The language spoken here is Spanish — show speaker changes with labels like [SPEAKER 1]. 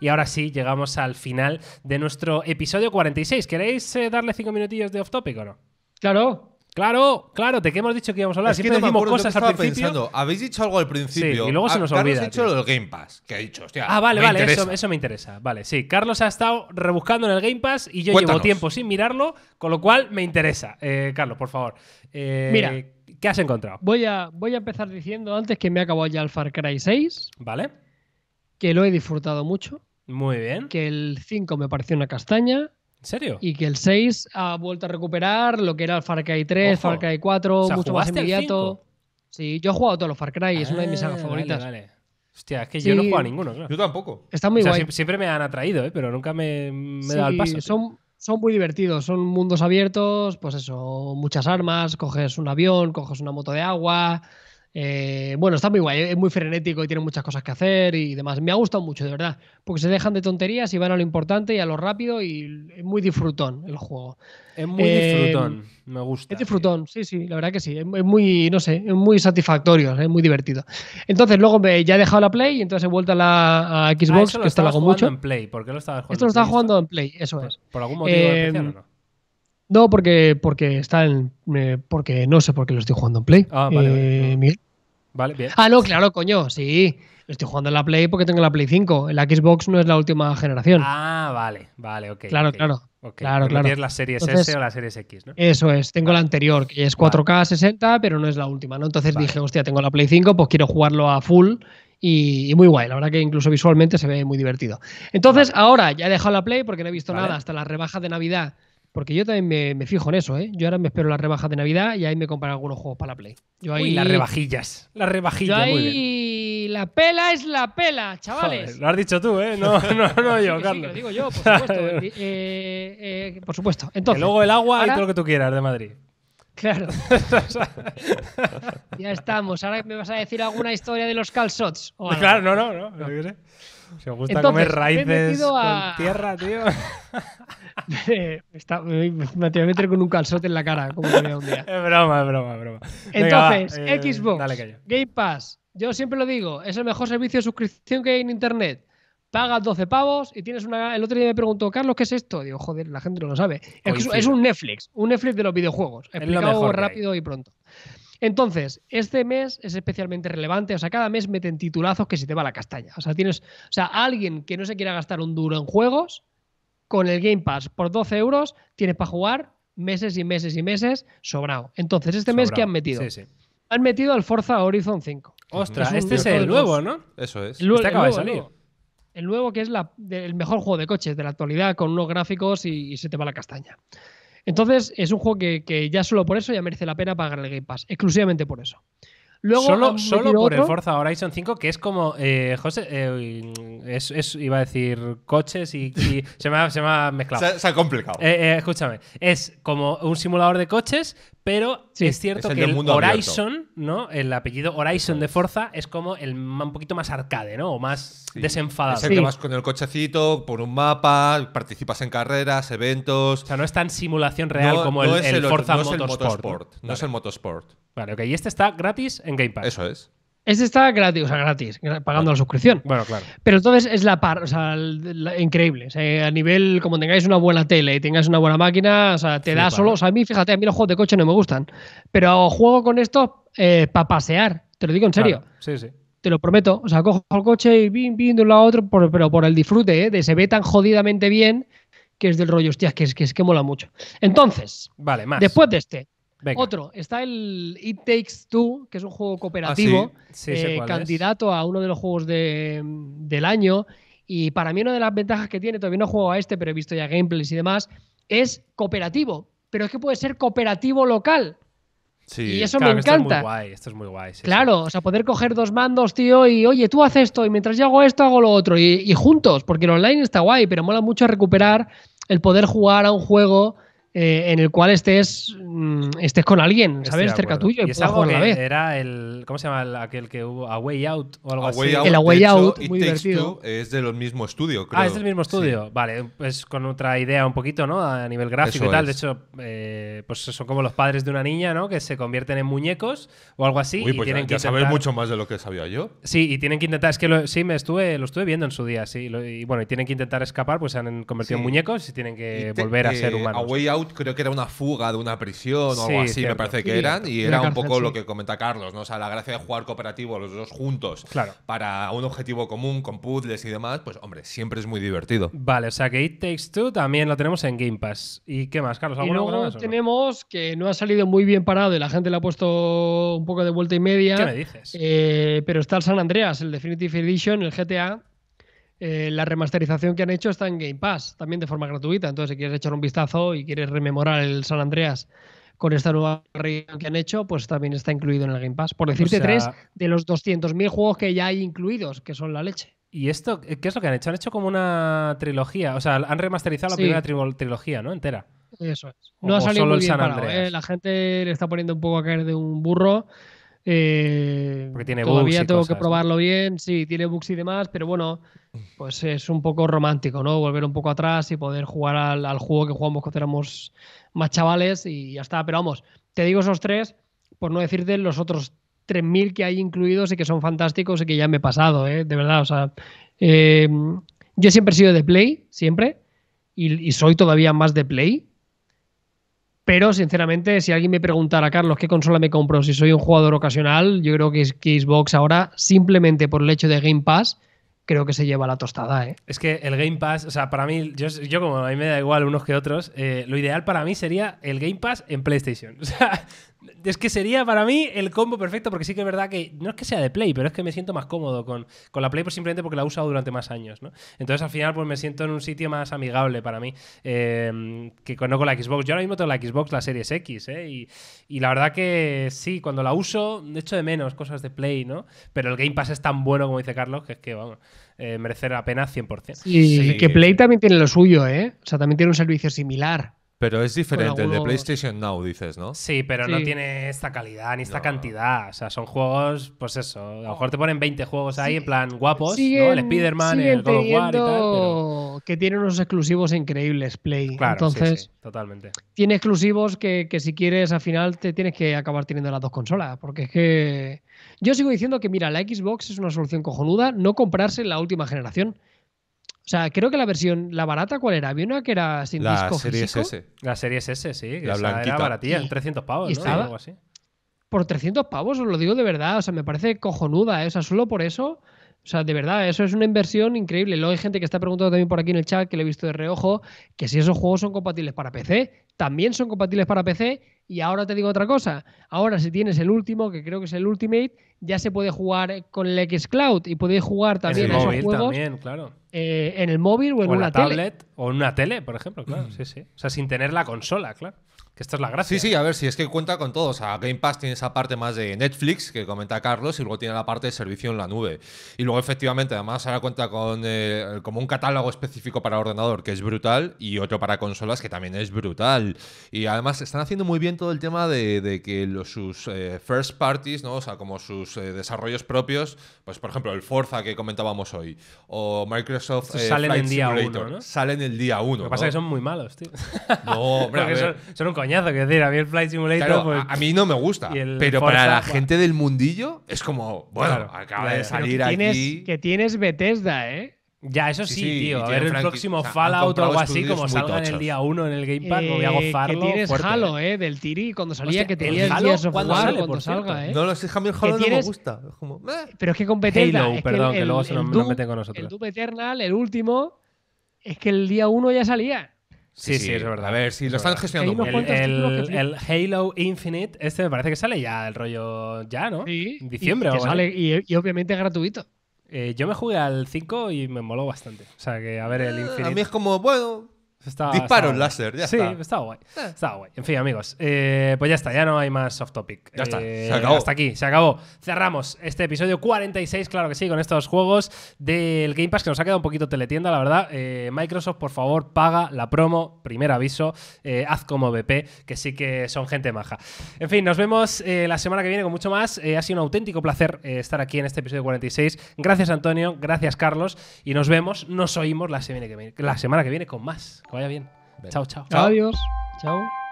[SPEAKER 1] Y ahora sí, llegamos al final de nuestro episodio 46. ¿Queréis eh, darle cinco minutillos de off topic o no? Claro, Claro, claro, de qué hemos dicho que íbamos a hablar. Siempre que no decimos cosas al principio.
[SPEAKER 2] Habéis dicho algo al principio. Sí, y luego se ah, nos olvida. dicho lo del Game Pass, que ha dicho. Hostia, ah, vale, vale, eso, me
[SPEAKER 1] interesa. Vale, sí. Carlos ha estado rebuscando en el Game Pass y yo llevo tiempo sin mirarlo, con lo cual me interesa. Eh, Carlos, por favor. Eh, Mira.
[SPEAKER 3] ¿Qué has encontrado? Voy a, voy a empezar diciendo antes que me acabó ya el Far Cry 6. Vale que lo he disfrutado mucho. Muy bien. Que el 5 me pareció una castaña. ¿En serio? Y que el 6 ha vuelto a recuperar lo que era el Far Cry 3, Far Cry 4, mucho más inmediato. Sí, yo he jugado todos los Far Cry, es una de mis sagas ah, favoritas. Hostia, es que yo no juego a ninguno, claro. Yo tampoco. Está muy guay.
[SPEAKER 1] Siempre me han atraído, ¿eh? pero nunca me, he dado el paso.
[SPEAKER 3] Son, son muy divertidos, son mundos abiertos, pues eso, muchas armas, coges un avión, coges una moto de agua, eh, bueno, está muy guay, es muy frenético y tiene muchas cosas que hacer y demás. Me ha gustado mucho, de verdad, porque se dejan de tonterías y van a lo importante y a lo rápido y es muy disfrutón el juego. Es muy eh, disfrutón, me gusta. Es disfrutón, sí, sí, la verdad que sí. Es, muy, no sé, es muy satisfactorio, es muy divertido. Entonces, luego ya he dejado la Play y entonces he vuelto a la a ah, Xbox, ah, lo está hago mucho. en
[SPEAKER 1] Play, ¿por qué lo jugando? Esto lo estaba jugando en Play, eso es. ¿Por algún motivo eh, o no?
[SPEAKER 3] No, porque, porque está en. porque no sé por qué lo estoy jugando en Play. Ah, vale. Ah, no, claro, coño, sí. Estoy jugando en la Play porque tengo la Play 5. La Xbox no es la última generación.
[SPEAKER 1] Ah, vale, vale, ok. Claro, claro.
[SPEAKER 3] Pues claro, Tienes la serie S o la serie X, ¿no? Eso es, tengo la anterior, que es 4K 60, pero no es la última, ¿no? Entonces dije, hostia, tengo la Play 5, pues quiero jugarlo a full y, y, muy guay. La verdad que incluso visualmente se ve muy divertido. Entonces, ahora ya he dejado la Play porque no he visto nada hasta las rebajas de Navidad porque yo también me, fijo en eso, ¿eh? Yo ahora me espero las rebajas de Navidad y ahí me compro algunos juegos para la Play. Yo ahí... las rebajillas.
[SPEAKER 1] Las rebajillas, muy
[SPEAKER 3] bien. La pela es la pela, chavales. lo has dicho tú, ¿eh? No, no, yo, Carlos. Sí, lo digo yo, por supuesto. Eh, eh, por supuesto. Entonces, luego el agua y todo lo que
[SPEAKER 1] tú quieras de Madrid.
[SPEAKER 3] Claro. ya estamos. Ahora me vas a decir alguna historia de los calzots. claro, no, no,
[SPEAKER 1] no. ¿Se gusta comer raíces con tierra, tío.
[SPEAKER 3] Eh, me, con un calzote en la cara, como un día. Es broma, broma, broma. Entonces, eh, Xbox, Game Pass, yo siempre lo digo, es el mejor servicio de suscripción que hay en Internet. Pagas 12 pavos y tienes una... El otro día me preguntó, Carlos, ¿qué es esto? Digo, joder, la gente no lo sabe. Es, es, un Netflix, un Netflix de los videojuegos. Explicado rápido y pronto. Entonces, este mes es especialmente relevante. O sea, cada mes meten titulazos que se te va la castaña. O sea, tienes, o sea, alguien que no se quiera gastar un duro en juegos, con el Game Pass por 12 euros, tienes para jugar meses y meses y meses sobrado. Entonces, este mes que han metido. Sí, sí. Han metido al Forza Horizon 5. Ostras, este es el nuevo, ¿no? Eso es. Este el, acaba nuevo, de salir. El nuevo, que es la, el mejor juego de coches de la actualidad, con unos gráficos y se te va la castaña. Entonces, es un juego que, ya solo por eso ya merece la pena pagar el Game Pass, exclusivamente por eso. Luego, solo, ah, solo por el
[SPEAKER 1] Forza Horizon 5, que es como, eh, José, eh, iba a decir coches y, se, me ha, se, ha, mezclado. Se, ha complicado. Eh, eh, escúchame, es como un simulador de coches, pero es cierto que el Horizon, ¿no? El apellido Horizon de Forza es como el un poquito más arcade, ¿no? O más desenfadado. Es que vas
[SPEAKER 2] con el cochecito, por un mapa, participas en carreras,
[SPEAKER 1] eventos. O sea, no es tan simulación real como el, Forza Motorsport. No es el Motorsport. Vale, ok. Y este está gratis en Game Pass. Eso es.
[SPEAKER 3] Este está gratis, o sea, gratis, pagando la suscripción. Bueno, claro. Pero entonces es la par, o sea, increíble. O sea, a nivel, como tengáis una buena tele y tengáis una buena máquina, o sea, te da solo. O sea, a mí, fíjate, a mí los juegos de coche no me gustan. Pero juego con esto eh, para pasear, te lo digo en serio. Sí, sí. Te lo prometo. O sea, cojo el coche y viendo de un lado a otro, pero por el disfrute, ¿eh? De se ve tan jodidamente bien que es del rollo, hostia, que es que, es que mola mucho. Entonces, vale, más. después de este, otro, está el It Takes Two, que es un juego cooperativo, ah, eh, candidato a uno de los juegos mm, del año. Y para mí una de las ventajas que tiene, todavía no juego a este, pero he visto ya gameplays y demás, es cooperativo. Pero es que puede ser cooperativo local.
[SPEAKER 1] Sí, y eso me encanta. Esto es muy
[SPEAKER 3] guay, esto es muy guay. claro, o sea, poder coger dos mandos, tío, y oye, tú haces esto, y mientras yo hago esto, hago lo otro, y, y, juntos, porque el online está guay, pero mola mucho recuperar el poder jugar a un juego eh, en el cual estés, mm, estés con alguien, ¿sabes? Cerca tuyo y,
[SPEAKER 1] Era el, ¿cómo se llama aquel que hubo? A Out o algo así. el Out, muy divertido.
[SPEAKER 2] es ah, del mismo estudio, creo. Ah, es del mismo estudio.
[SPEAKER 1] Vale, pues con otra idea un poquito, ¿no? A nivel gráfico y tal. De hecho, eh, pues son como los padres de una niña, ¿no? Que se convierten en muñecos o algo así. y pues tienen que saber mucho
[SPEAKER 2] más de lo que sabía yo.
[SPEAKER 1] Sí, y tienen que intentar, es que lo, sí, me estuve, lo estuve viendo en su día, sí. y bueno, y tienen que intentar escapar, pues se han convertido en muñecos y tienen que volver a eh, ser humanos
[SPEAKER 2] creo que era una fuga de una prisión o algo así, me parece que eran, y era un poco lo que comenta Carlos, ¿no? O sea, la gracia de jugar cooperativo los dos juntos para un objetivo común
[SPEAKER 1] con puzzles y demás, pues hombre, siempre es muy divertido. Vale, o sea que It Takes Two también lo tenemos en Game Pass. ¿Y qué más, Carlos? Y luego
[SPEAKER 3] tenemos que no ha salido muy bien parado y la gente le ha puesto un poco de vuelta y media. ¿Qué me dices? Eh, pero está el San Andreas, el Definitive Edition, el GTA, eh, la remasterización que han hecho está en Game Pass, también de forma gratuita. Entonces, si quieres echar un vistazo y quieres rememorar el San Andreas con esta nueva región que han hecho, pues también está incluido en el Game Pass. Por decirte tres de los 200.000 juegos que ya hay incluidos, que son la leche.
[SPEAKER 1] ¿Y esto eh, qué es lo que han hecho? Han hecho como una trilogía, o sea, han remasterizado la primera trilogía, ¿no? Entera.
[SPEAKER 3] Eso es. No ha salido muy bien parado, ¿eh? La gente le está poniendo un poco a caer de un burro eh, todavía tengo que probarlo bien, sí, tiene bugs y demás, pero bueno, pues es un poco romántico, ¿no? Volver un poco atrás y poder jugar al, juego que jugamos cuando éramos más chavales y ya está. Pero vamos, te digo esos tres, por no decirte los otros 3.000 que hay incluidos y que son fantásticos y que ya me he pasado, ¿eh? De verdad, o sea, eh, yo siempre he sido de Play, siempre, y soy todavía más de Play pero, sinceramente, si alguien me preguntara, Carlos, ¿qué consola me compro si soy un jugador ocasional? Yo creo que, Xbox ahora, simplemente por el hecho de Game Pass, creo que se lleva la tostada. ¿eh?
[SPEAKER 1] Es que el Game Pass, o sea, para mí, yo, como a mí me da igual unos que otros, eh, lo ideal para mí sería el Game Pass en PlayStation. O sea, es que sería para mí el combo perfecto, porque sí que es verdad que no es que sea de Play, pero es que me siento más cómodo con, la Play simplemente porque la he usado durante más años. ¿no? Entonces al final pues me siento en un sitio más amigable para mí em, que con, no con la Xbox. Yo ahora mismo tengo la Xbox, la Series X, ¿eh? y, y, la verdad que sí, cuando la uso de hecho de menos cosas de Play, ¿no? Pero el Game Pass es tan bueno, como dice Carlos, que es que, vamos, eh, merecer la pena 100%. Y que Play
[SPEAKER 3] también tiene lo suyo, ¿eh? O sea, también tiene un servicio similar. Pero
[SPEAKER 1] es diferente, el de PlayStation Now, dices, ¿no? Sí, pero no tiene esta calidad ni esta cantidad. O sea, son juegos, pues eso. A lo oh. mejor te ponen 20 juegos ahí, en plan guapos, ¿no? El Spider-Man, el God of War y tal.
[SPEAKER 3] Que tiene unos exclusivos increíbles, Play. Claro, Entonces, sí, totalmente. Tiene exclusivos que, que si quieres al final te tienes que acabar teniendo las dos consolas. Porque es que. Yo sigo diciendo que, mira, la Xbox es una solución cojonuda no comprarse la última generación. O sea, creo que la versión, la barata, ¿cuál era? Había una que era sin la serie S.
[SPEAKER 1] La serie S, sí. La Era baratilla, en 300 pavos, ¿no? Estaba, algo así.
[SPEAKER 3] Por 300 pavos, os lo digo de verdad. O sea, me parece cojonuda. esa ¿eh? O sea, solo por eso o sea, de verdad, eso es una inversión increíble. Luego hay gente que está preguntando también por aquí en el chat, que lo he visto de reojo, que si esos juegos son compatibles para PC, también son compatibles para PC. Y ahora te digo otra cosa. Ahora, si tienes el último, que creo que es el Ultimate, ya se puede jugar con el Cloud y podéis jugar también en el esos móvil juegos, claro. Eh, en el móvil o en, una la tablet
[SPEAKER 1] o en una tele, por ejemplo, claro. Mm. Sí, sí. O sea, sin tener la consola, claro. Que esta es la gracia. Sí, sí, a ver, si es que cuenta con todo. O sea, Game Pass tiene esa parte
[SPEAKER 2] más de Netflix, que comenta Carlos, y luego tiene la parte de servicio en la nube. Y luego, efectivamente, además ahora cuenta con eh, como un catálogo específico para ordenador, que es brutal, y otro para consolas, que también es brutal. Y además están haciendo muy bien todo el tema de, que sus eh, first parties, ¿no? O sea, como sus eh, desarrollos propios, pues por ejemplo, el Forza que comentábamos hoy, o Microsoft salen, el día uno, ¿no? salen
[SPEAKER 1] el día 1. Lo que pasa es que son muy malos, tío. No, hombre, son, son coñazo. Que decir, a mí el Flight Simulator. Pues, a, mí no me gusta. Pero para la gente
[SPEAKER 2] del mundillo es como, bueno, acaba
[SPEAKER 1] de salir aquí.
[SPEAKER 3] Que tienes Bethesda, ¿eh? Ya, eso sí, tío. A ver el próximo Fallout o algo así, como salga en el día 1 en
[SPEAKER 1] el Game Pass, eh, voy a eh, gozarlo. Que tienes Halo,
[SPEAKER 3] ¿eh? Del Tiri, cuando salía, que tenías el cuando, sale, salga, ¿eh? No, lo sé, Halo no me gusta. Es como, Pero es que con Bethesda… el, que se Doom, Eternal, el último, es que el día 1 ya salía.
[SPEAKER 1] Sí, sí, es verdad. A ver si lo están gestionando El, Halo Infinite, este me parece que sale ya el rollo ya, ¿no? Sí. En diciembre y, o que sale, y, obviamente es gratuito. Eh, yo me jugué al 5 y me moló bastante. O sea que, a ver, el Infinite. Eh, a mí es como, bueno, estaba, Disparo láser, ya está. Sí, estaba guay. Eh. guay. En fin, amigos, eh, pues ya está, ya no hay más soft topic. Ya está, eh, se acabó. Hasta aquí, se acabó. Cerramos este episodio 46, claro que sí, con estos juegos del Game Pass que nos ha quedado un poquito teletienda, la verdad. Microsoft, por favor, paga la promo, primer aviso, haz como BP, que sí que son gente maja. En fin, nos vemos la semana que viene con mucho más. ha sido un auténtico placer estar aquí en este episodio 46. Gracias, Antonio, gracias, Carlos, y nos vemos, nos oímos la semana viene, la semana que viene con más. Que vaya bien. Chao, chao. Adiós.
[SPEAKER 3] Chao.